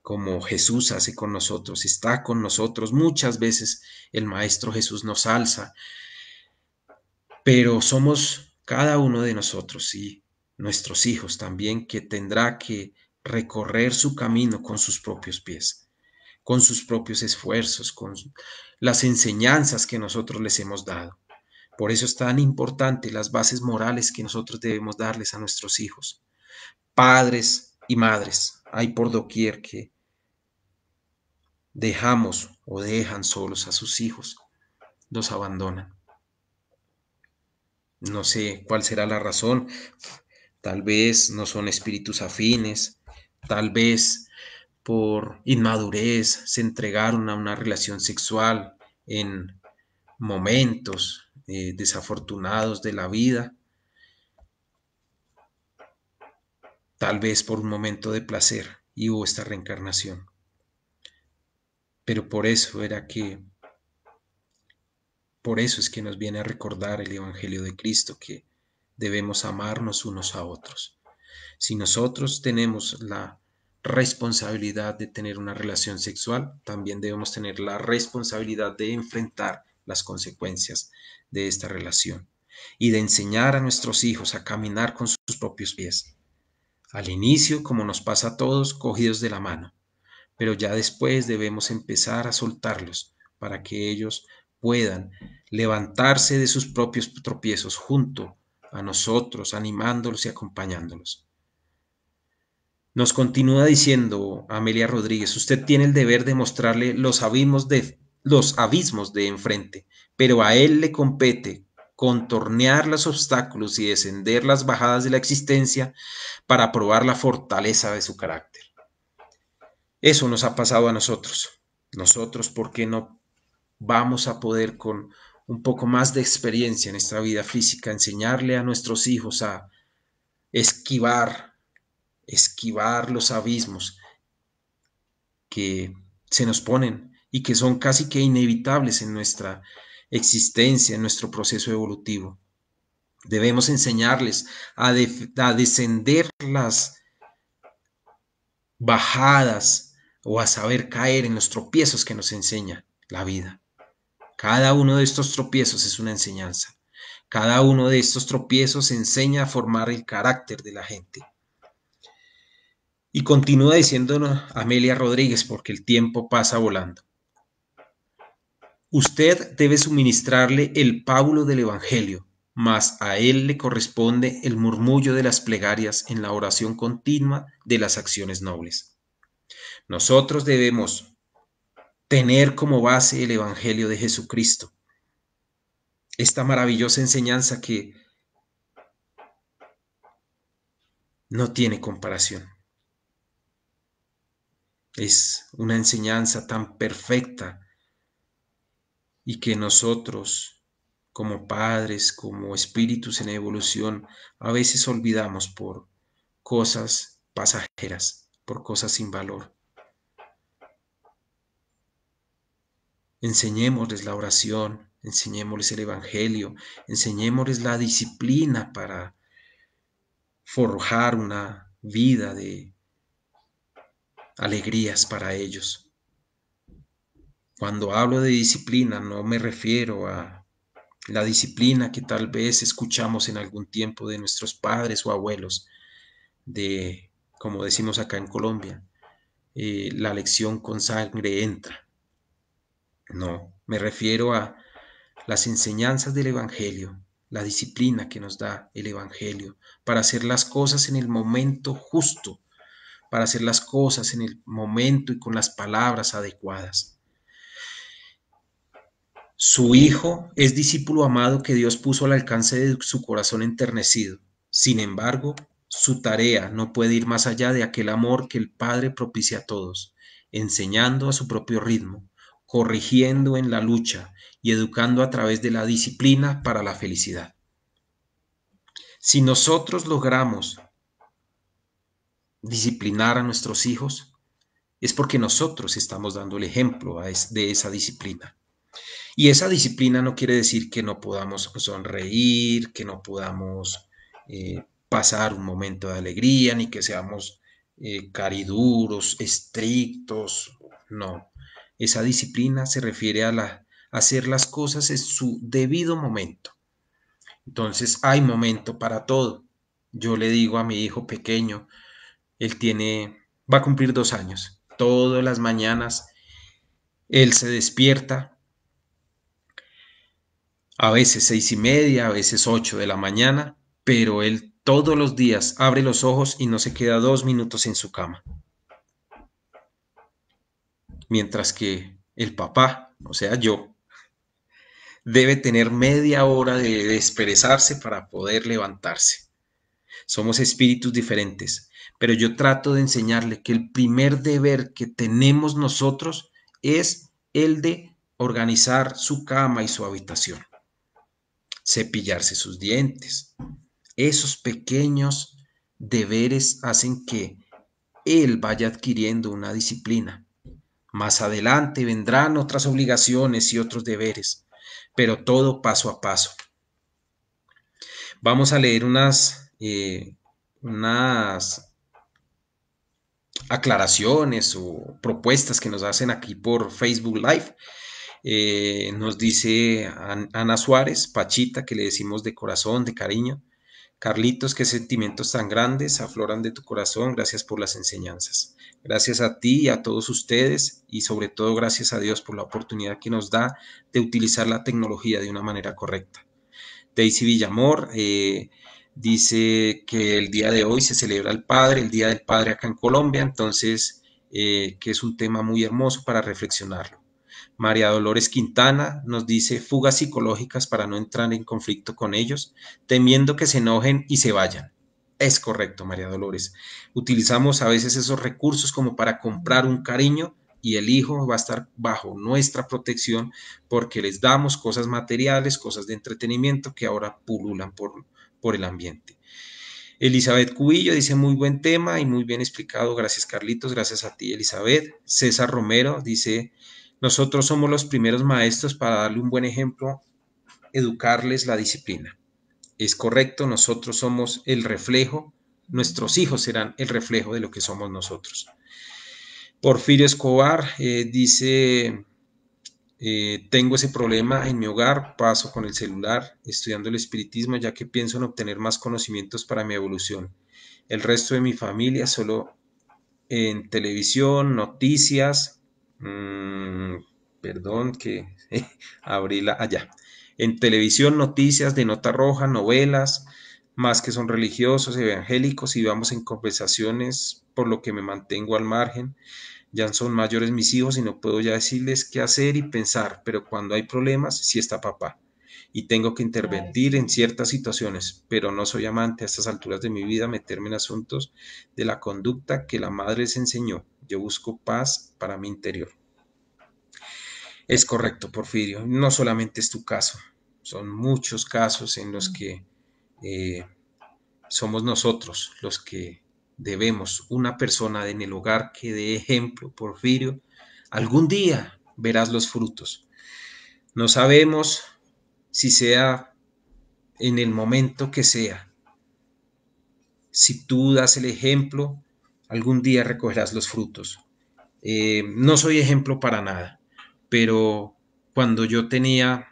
como Jesús hace con nosotros, está con nosotros. Muchas veces el Maestro Jesús nos alza, pero somos cada uno de nosotros y nuestros hijos también que tendrá que recorrer su camino con sus propios pies, con sus propios esfuerzos, con las enseñanzas que nosotros les hemos dado. Por eso es tan importante las bases morales que nosotros debemos darles a nuestros hijos. Padres y madres, hay por doquier que dejamos o dejan solos a sus hijos, los abandonan. No sé cuál será la razón. Tal vez no son espíritus afines, tal vez por inmadurez se entregaron a una relación sexual en momentos, eh, desafortunados de la vida, tal vez por un momento de placer y hubo esta reencarnación. Pero por eso era que, por eso es que nos viene a recordar el Evangelio de Cristo, que debemos amarnos unos a otros. Si nosotros tenemos la responsabilidad de tener una relación sexual, también debemos tener la responsabilidad de enfrentar las consecuencias de esta relación y de enseñar a nuestros hijos a caminar con sus propios pies. Al inicio, como nos pasa a todos, cogidos de la mano, pero ya después debemos empezar a soltarlos para que ellos puedan levantarse de sus propios tropiezos junto a nosotros, animándolos y acompañándolos. Nos continúa diciendo Amelia Rodríguez, usted tiene el deber de mostrarle los abismos de los abismos de enfrente, pero a él le compete contornear los obstáculos y descender las bajadas de la existencia para probar la fortaleza de su carácter. Eso nos ha pasado a nosotros. Nosotros, ¿por qué no vamos a poder con un poco más de experiencia en nuestra vida física, enseñarle a nuestros hijos a esquivar, esquivar los abismos que se nos ponen y que son casi que inevitables en nuestra existencia, en nuestro proceso evolutivo. Debemos enseñarles a, descender las bajadas o a saber caer en los tropiezos que nos enseña la vida. Cada uno de estos tropiezos es una enseñanza. Cada uno de estos tropiezos enseña a formar el carácter de la gente. Y continúa diciéndonos Amelia Rodríguez porque el tiempo pasa volando. Usted debe suministrarle el pábulo del Evangelio, mas a él le corresponde el murmullo de las plegarias en la oración continua de las acciones nobles. Nosotros debemos tener como base el Evangelio de Jesucristo, esta maravillosa enseñanza que no tiene comparación. Es una enseñanza tan perfecta, y que nosotros, como padres, como espíritus en evolución, a veces olvidamos por cosas pasajeras, por cosas sin valor. Enseñémosles la oración, enseñémosles el Evangelio, enseñémosles la disciplina para forjar una vida de alegrías para ellos. Cuando hablo de disciplina no me refiero a la disciplina que tal vez escuchamos en algún tiempo de nuestros padres o abuelos, de, como decimos acá en Colombia, eh, la lección con sangre entra. No, me refiero a las enseñanzas del Evangelio, la disciplina que nos da el Evangelio para hacer las cosas en el momento justo, para hacer las cosas en el momento y con las palabras adecuadas. Su Hijo es discípulo amado que Dios puso al alcance de su corazón enternecido. Sin embargo, su tarea no puede ir más allá de aquel amor que el Padre propicia a todos, enseñando a su propio ritmo, corrigiendo en la lucha y educando a través de la disciplina para la felicidad. Si nosotros logramos disciplinar a nuestros hijos, es porque nosotros estamos dando el ejemplo de esa disciplina. Y esa disciplina no quiere decir que no podamos sonreír, que no podamos eh, pasar un momento de alegría, ni que seamos eh, cariduros, estrictos. No, esa disciplina se refiere a la, hacer las cosas en su debido momento. Entonces hay momento para todo. Yo le digo a mi hijo pequeño, él tiene, va a cumplir dos años. Todas las mañanas él se despierta a veces seis y media, a veces ocho de la mañana, pero él todos los días abre los ojos y no se queda dos minutos en su cama. Mientras que el papá, o sea yo, debe tener media hora de desperezarse para poder levantarse. Somos espíritus diferentes, pero yo trato de enseñarle que el primer deber que tenemos nosotros es el de organizar su cama y su habitación cepillarse sus dientes. Esos pequeños deberes hacen que él vaya adquiriendo una disciplina. Más adelante vendrán otras obligaciones y otros deberes, pero todo paso a paso. Vamos a leer unas, eh, unas aclaraciones o propuestas que nos hacen aquí por Facebook Live eh, nos dice Ana Suárez, Pachita, que le decimos de corazón, de cariño. Carlitos, qué sentimientos tan grandes afloran de tu corazón. Gracias por las enseñanzas. Gracias a ti y a todos ustedes y sobre todo gracias a Dios por la oportunidad que nos da de utilizar la tecnología de una manera correcta. Daisy Villamor eh, dice que el día de hoy se celebra el Padre, el Día del Padre acá en Colombia, entonces eh, que es un tema muy hermoso para reflexionarlo. María Dolores Quintana nos dice fugas psicológicas para no entrar en conflicto con ellos, temiendo que se enojen y se vayan. Es correcto, María Dolores. Utilizamos a veces esos recursos como para comprar un cariño y el hijo va a estar bajo nuestra protección porque les damos cosas materiales, cosas de entretenimiento que ahora pululan por, por el ambiente. Elizabeth Cubillo dice muy buen tema y muy bien explicado. Gracias Carlitos, gracias a ti Elizabeth. César Romero dice nosotros somos los primeros maestros para darle un buen ejemplo, educarles la disciplina. Es correcto, nosotros somos el reflejo, nuestros hijos serán el reflejo de lo que somos nosotros. Porfirio Escobar eh, dice, eh, tengo ese problema en mi hogar, paso con el celular, estudiando el espiritismo, ya que pienso en obtener más conocimientos para mi evolución. El resto de mi familia solo en televisión, noticias, Mm, perdón que abríla abrí la allá. Ah, en televisión, noticias de nota roja, novelas, más que son religiosos, evangélicos, y vamos en conversaciones, por lo que me mantengo al margen. Ya son mayores mis hijos y no puedo ya decirles qué hacer y pensar, pero cuando hay problemas, sí está papá. Y tengo que intervenir en ciertas situaciones, pero no soy amante a estas alturas de mi vida meterme en asuntos de la conducta que la madre les enseñó yo busco paz para mi interior. Es correcto, Porfirio, no solamente es tu caso, son muchos casos en los que eh, somos nosotros los que debemos, una persona en el hogar que dé ejemplo, Porfirio, algún día verás los frutos. No sabemos si sea en el momento que sea. Si tú das el ejemplo, algún día recogerás los frutos. Eh, no soy ejemplo para nada, pero cuando yo tenía,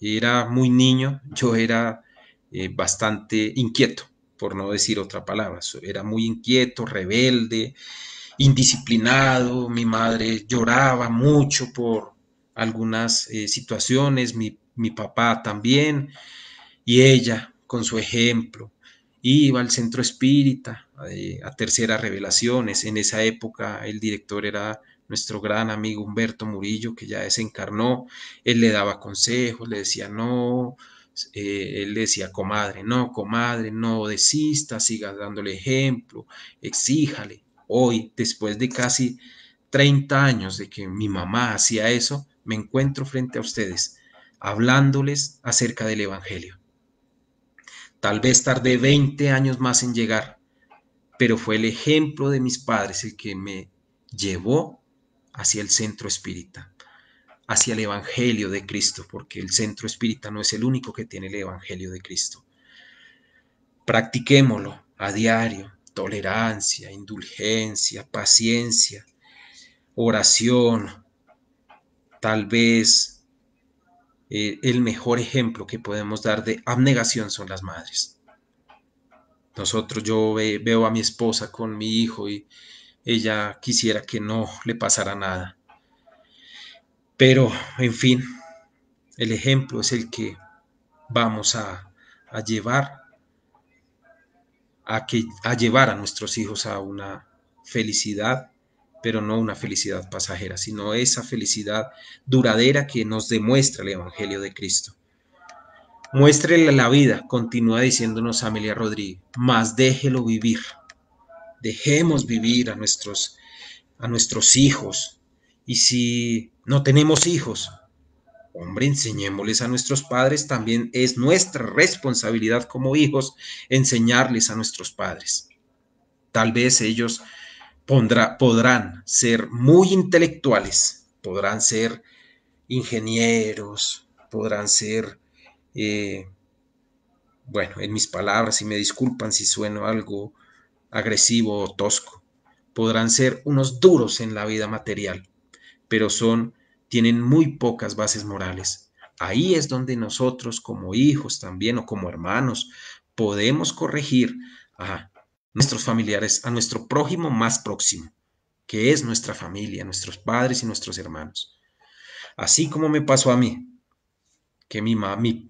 era muy niño, yo era eh, bastante inquieto, por no decir otra palabra, era muy inquieto, rebelde, indisciplinado, mi madre lloraba mucho por algunas eh, situaciones, mi, mi papá también, y ella con su ejemplo, iba al centro espírita, eh, a terceras revelaciones. En esa época el director era nuestro gran amigo Humberto Murillo, que ya desencarnó. Él le daba consejos, le decía, no, eh, él decía, comadre, no, comadre, no desista, siga dándole ejemplo, exíjale. Hoy, después de casi 30 años de que mi mamá hacía eso, me encuentro frente a ustedes, hablándoles acerca del Evangelio. Tal vez tardé 20 años más en llegar, pero fue el ejemplo de mis padres el que me llevó hacia el centro espírita, hacia el Evangelio de Cristo, porque el centro espírita no es el único que tiene el Evangelio de Cristo. Practiquémoslo a diario, tolerancia, indulgencia, paciencia, oración, tal vez eh, el mejor ejemplo que podemos dar de abnegación son las madres. Nosotros, yo veo a mi esposa con mi hijo y ella quisiera que no le pasara nada. Pero, en fin, el ejemplo es el que vamos a, a llevar a, que, a llevar a nuestros hijos a una felicidad pero no una felicidad pasajera, sino esa felicidad duradera que nos demuestra el Evangelio de Cristo. Muéstrele la vida, continúa diciéndonos Amelia Rodríguez, más déjelo vivir. Dejemos vivir a nuestros, a nuestros hijos. Y si no tenemos hijos, hombre, enseñémosles a nuestros padres, también es nuestra responsabilidad como hijos enseñarles a nuestros padres. Tal vez ellos podrán ser muy intelectuales, podrán ser ingenieros, podrán ser, eh, bueno, en mis palabras, y me disculpan si sueno algo agresivo o tosco, podrán ser unos duros en la vida material, pero son, tienen muy pocas bases morales. Ahí es donde nosotros como hijos también o como hermanos podemos corregir ajá, nuestros familiares, a nuestro prójimo más próximo, que es nuestra familia, nuestros padres y nuestros hermanos. Así como me pasó a mí, que mi,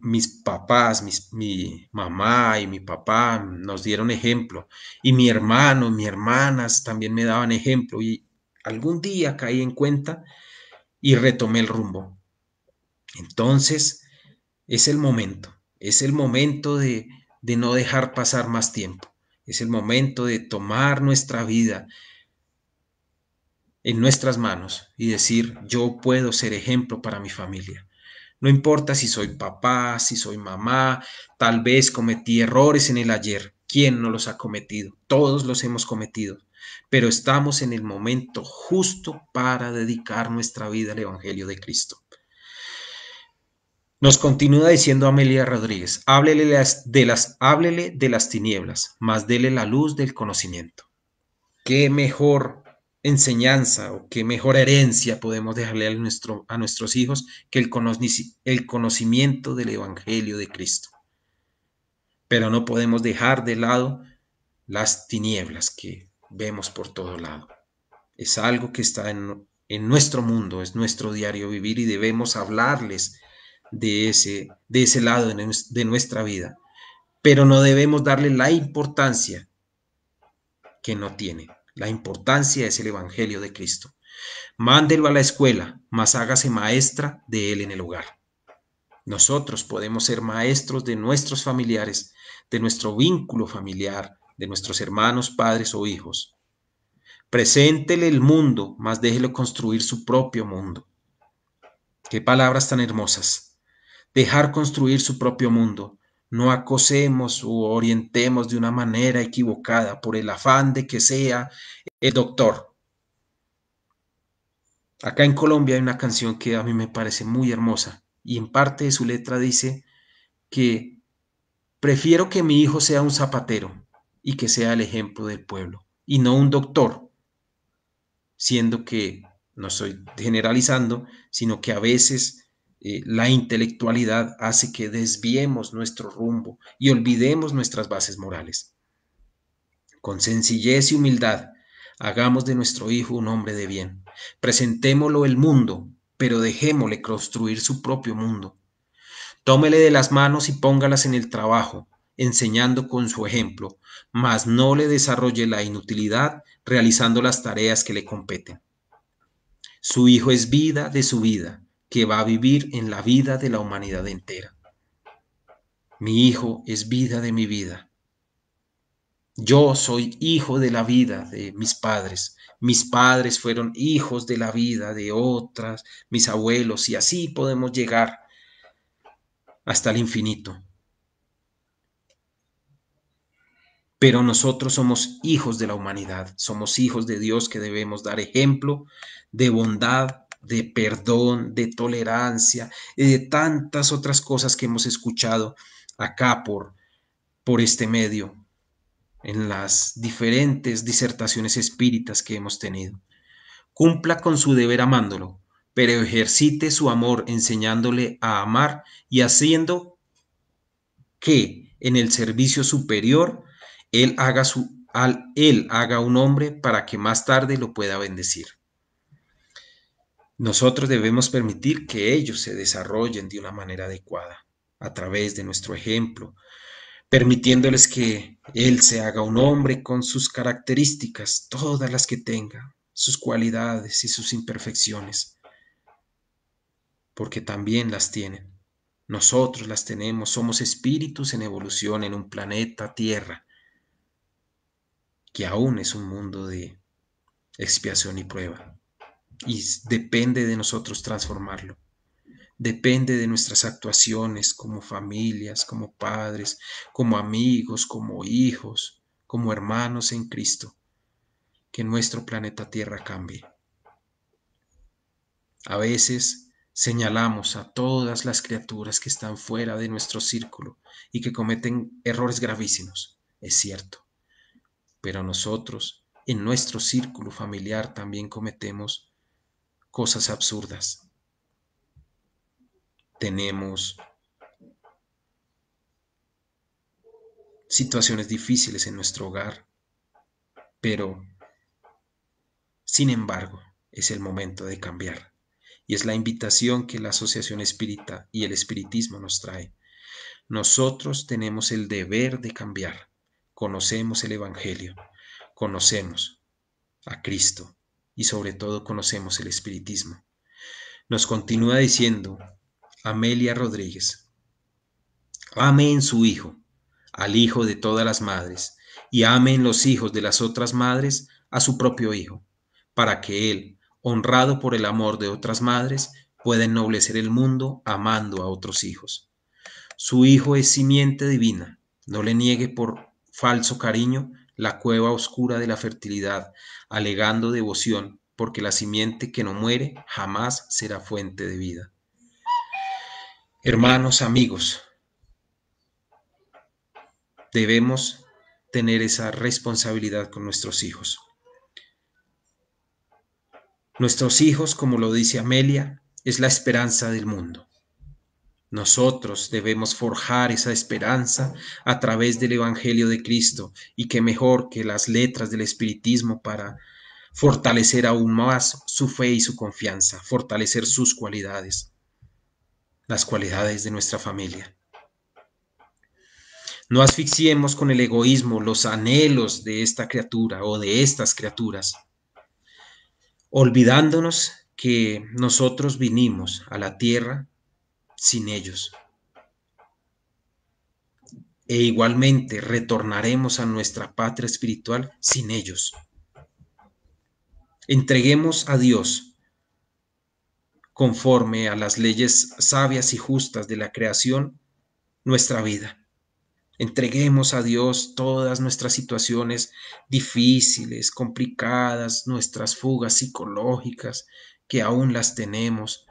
mis papás, mis, mi mamá y mi papá nos dieron ejemplo, y mi hermano, mis hermanas también me daban ejemplo, y algún día caí en cuenta y retomé el rumbo. Entonces, es el momento, es el momento de, de no dejar pasar más tiempo. Es el momento de tomar nuestra vida en nuestras manos y decir, yo puedo ser ejemplo para mi familia. No importa si soy papá, si soy mamá, tal vez cometí errores en el ayer. ¿Quién no los ha cometido? Todos los hemos cometido. Pero estamos en el momento justo para dedicar nuestra vida al Evangelio de Cristo. Nos continúa diciendo Amelia Rodríguez, háblele, de las, háblele de las tinieblas, más dele la luz del conocimiento. Qué mejor enseñanza o qué mejor herencia podemos dejarle a, nuestro, a nuestros hijos que el, el conocimiento del Evangelio de Cristo. Pero no podemos dejar de lado las tinieblas que vemos por todo lado. Es algo que está en, en nuestro mundo, es nuestro diario vivir y debemos hablarles de ese, de ese lado de, nuestra vida. Pero no debemos darle la importancia que no tiene. La importancia es el Evangelio de Cristo. Mándelo a la escuela, mas hágase maestra de él en el hogar. Nosotros podemos ser maestros de nuestros familiares, de nuestro vínculo familiar, de nuestros hermanos, padres o hijos. Preséntele el mundo, mas déjelo construir su propio mundo. Qué palabras tan hermosas dejar construir su propio mundo. No acosemos o orientemos de una manera equivocada por el afán de que sea el doctor. Acá en Colombia hay una canción que a mí me parece muy hermosa y en parte de su letra dice que prefiero que mi hijo sea un zapatero y que sea el ejemplo del pueblo y no un doctor, siendo que, no estoy generalizando, sino que a veces eh, la intelectualidad hace que desviemos nuestro rumbo y olvidemos nuestras bases morales. Con sencillez y humildad, hagamos de nuestro Hijo un hombre de bien. Presentémoslo el mundo, pero dejémosle construir su propio mundo. Tómele de las manos y póngalas en el trabajo, enseñando con su ejemplo, mas no le desarrolle la inutilidad realizando las tareas que le competen. Su Hijo es vida de su vida que va a vivir en la vida de la humanidad entera. Mi hijo es vida de mi vida. Yo soy hijo de la vida de mis padres. Mis padres fueron hijos de la vida de otras, mis abuelos, y así podemos llegar hasta el infinito. Pero nosotros somos hijos de la humanidad, somos hijos de Dios que debemos dar ejemplo de bondad, de perdón, de tolerancia y de tantas otras cosas que hemos escuchado acá por, por este medio, en las diferentes disertaciones espíritas que hemos tenido. Cumpla con su deber amándolo, pero ejercite su amor enseñándole a amar y haciendo que en el servicio superior él haga su al él haga un hombre para que más tarde lo pueda bendecir. Nosotros debemos permitir que ellos se desarrollen de una manera adecuada, a través de nuestro ejemplo, permitiéndoles que Él se haga un hombre con sus características, todas las que tenga, sus cualidades y sus imperfecciones, porque también las tienen. Nosotros las tenemos, somos espíritus en evolución en un planeta Tierra, que aún es un mundo de expiación y prueba y depende de nosotros transformarlo. Depende de nuestras actuaciones como familias, como padres, como amigos, como hijos, como hermanos en Cristo, que nuestro planeta Tierra cambie. A veces señalamos a todas las criaturas que están fuera de nuestro círculo y que cometen errores gravísimos, es cierto, pero nosotros en nuestro círculo familiar también cometemos cosas absurdas. Tenemos situaciones difíciles en nuestro hogar, pero sin embargo es el momento de cambiar. Y es la invitación que la Asociación Espírita y el Espiritismo nos trae. Nosotros tenemos el deber de cambiar. Conocemos el Evangelio, conocemos a Cristo, y sobre todo conocemos el espiritismo. Nos continúa diciendo Amelia Rodríguez, ame en su hijo, al hijo de todas las madres, y ame en los hijos de las otras madres a su propio hijo, para que él, honrado por el amor de otras madres, pueda ennoblecer el mundo amando a otros hijos. Su hijo es simiente divina, no le niegue por falso cariño la cueva oscura de la fertilidad, alegando devoción, porque la simiente que no muere jamás será fuente de vida. Hermanos, amigos, debemos tener esa responsabilidad con nuestros hijos. Nuestros hijos, como lo dice Amelia, es la esperanza del mundo. Nosotros debemos forjar esa esperanza a través del Evangelio de Cristo y que mejor que las letras del espiritismo para fortalecer aún más su fe y su confianza, fortalecer sus cualidades, las cualidades de nuestra familia. No asfixiemos con el egoísmo los anhelos de esta criatura o de estas criaturas, olvidándonos que nosotros vinimos a la tierra sin ellos. E igualmente retornaremos a nuestra patria espiritual sin ellos. Entreguemos a Dios, conforme a las leyes sabias y justas de la creación, nuestra vida. Entreguemos a Dios todas nuestras situaciones difíciles, complicadas, nuestras fugas psicológicas, que aún las tenemos,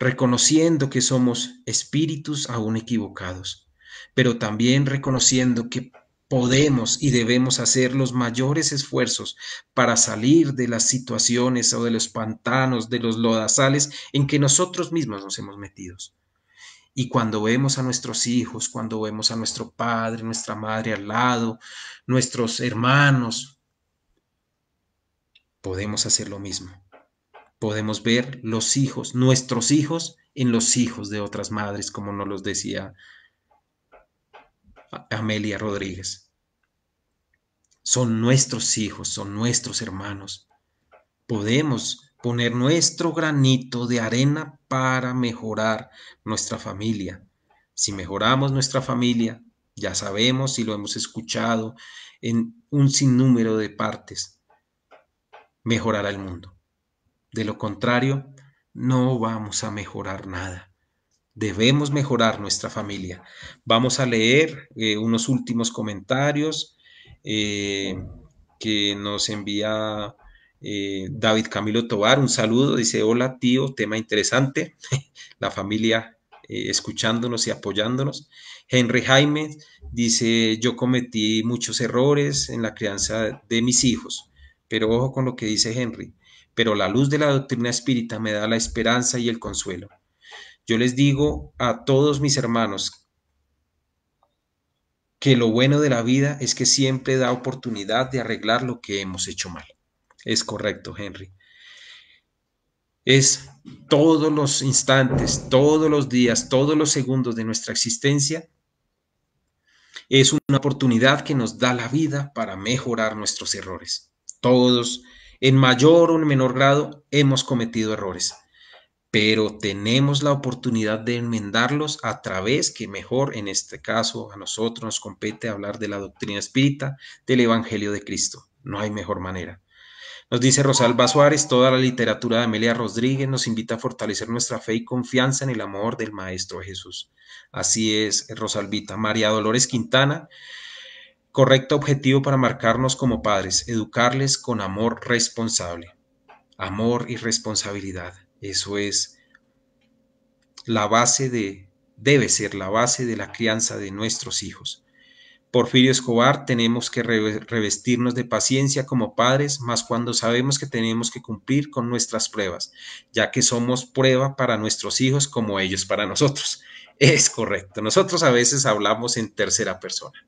reconociendo que somos espíritus aún equivocados, pero también reconociendo que podemos y debemos hacer los mayores esfuerzos para salir de las situaciones o de los pantanos, de los lodazales en que nosotros mismos nos hemos metido. Y cuando vemos a nuestros hijos, cuando vemos a nuestro padre, nuestra madre al lado, nuestros hermanos, podemos hacer lo mismo podemos ver los hijos, nuestros hijos, en los hijos de otras madres, como nos los decía Amelia Rodríguez. Son nuestros hijos, son nuestros hermanos. Podemos poner nuestro granito de arena para mejorar nuestra familia. Si mejoramos nuestra familia, ya sabemos y lo hemos escuchado en un sinnúmero de partes, mejorará el mundo. De lo contrario, no vamos a mejorar nada. Debemos mejorar nuestra familia. Vamos a leer eh, unos últimos comentarios eh, que nos envía eh, David Camilo Tobar. Un saludo, dice, hola tío, tema interesante. La familia escuchándonos y apoyándonos. Henry Jaime dice, yo cometí muchos errores en la crianza de mis hijos, pero ojo con lo que dice Henry pero la luz de la doctrina espírita me da la esperanza y el consuelo. Yo les digo a todos mis hermanos que lo bueno de la vida es que siempre da oportunidad de arreglar lo que hemos hecho mal. Es correcto, Henry. Es todos los instantes, todos los días, todos los segundos de nuestra existencia. Es una oportunidad que nos da la vida para mejorar nuestros errores. Todos en mayor o en menor grado hemos cometido errores, pero tenemos la oportunidad de enmendarlos a través que mejor en este caso a nosotros nos compete hablar de la doctrina espírita del Evangelio de Cristo. No hay mejor manera. Nos dice Rosalba Suárez, toda la literatura de Amelia Rodríguez nos invita a fortalecer nuestra fe y confianza en el amor del Maestro Jesús. Así es, Rosalbita María Dolores Quintana correcto objetivo para marcarnos como padres, educarles con amor responsable. Amor y responsabilidad. Eso es la base de, debe ser la base de la crianza de nuestros hijos. Porfirio Escobar, tenemos que revestirnos de paciencia como padres, más cuando sabemos que tenemos que cumplir con nuestras pruebas, ya que somos prueba para nuestros hijos como ellos para nosotros. Es correcto. Nosotros a veces hablamos en tercera persona.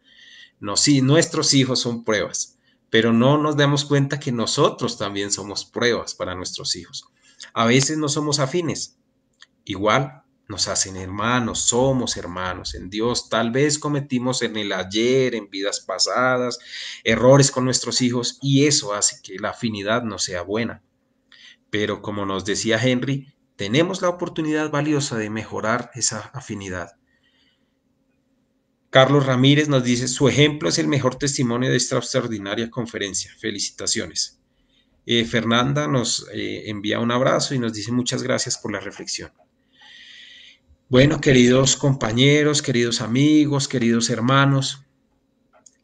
No, sí, nuestros hijos son pruebas, pero no nos damos cuenta que nosotros también somos pruebas para nuestros hijos. A veces no somos afines. Igual nos hacen hermanos, somos hermanos en Dios. Tal vez cometimos en el ayer, en vidas pasadas, errores con nuestros hijos y eso hace que la afinidad no sea buena. Pero como nos decía Henry, tenemos la oportunidad valiosa de mejorar esa afinidad. Carlos Ramírez nos dice, su ejemplo es el mejor testimonio de esta extraordinaria conferencia. Felicitaciones. Eh, Fernanda nos eh, envía un abrazo y nos dice muchas gracias por la reflexión. Bueno, queridos compañeros, queridos amigos, queridos hermanos,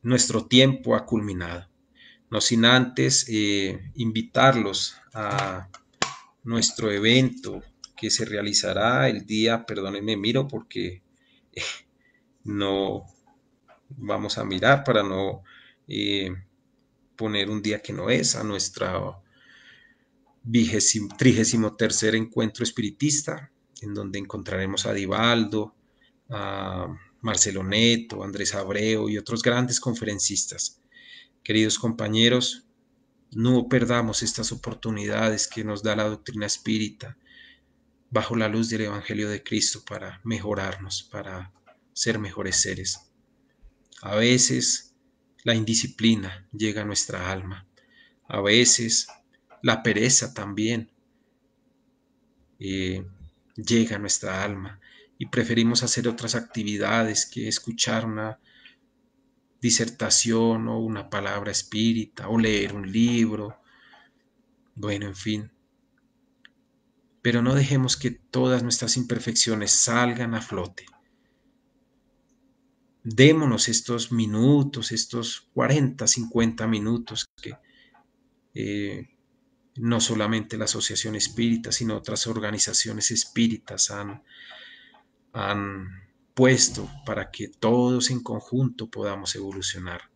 nuestro tiempo ha culminado. No sin antes eh, invitarlos a nuestro evento que se realizará el día, perdónenme, miro porque no vamos a mirar para no eh, poner un día que no es a nuestro trigésimo tercer encuentro espiritista, en donde encontraremos a Divaldo, a Marcelo Neto, Andrés Abreu y otros grandes conferencistas. Queridos compañeros, no perdamos estas oportunidades que nos da la doctrina espírita bajo la luz del Evangelio de Cristo para mejorarnos, para ser mejores seres. A veces la indisciplina llega a nuestra alma, a veces la pereza también eh, llega a nuestra alma y preferimos hacer otras actividades que escuchar una disertación o una palabra espírita o leer un libro. Bueno, en fin. Pero no dejemos que todas nuestras imperfecciones salgan a flote démonos estos minutos, estos 40, 50 minutos que eh, no solamente la Asociación Espírita, sino otras organizaciones espíritas han, han puesto para que todos en conjunto podamos evolucionar.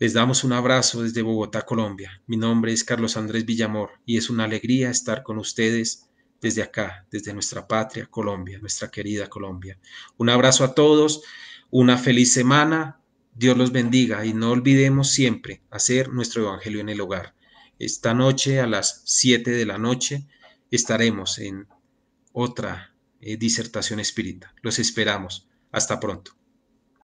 Les damos un abrazo desde Bogotá, Colombia. Mi nombre es Carlos Andrés Villamor y es una alegría estar con ustedes desde acá, desde nuestra patria, Colombia, nuestra querida Colombia. Un abrazo a todos. Una feliz semana, Dios los bendiga y no olvidemos siempre hacer nuestro Evangelio en el hogar. Esta noche a las 7 de la noche estaremos en otra eh, disertación espírita. Los esperamos. Hasta pronto.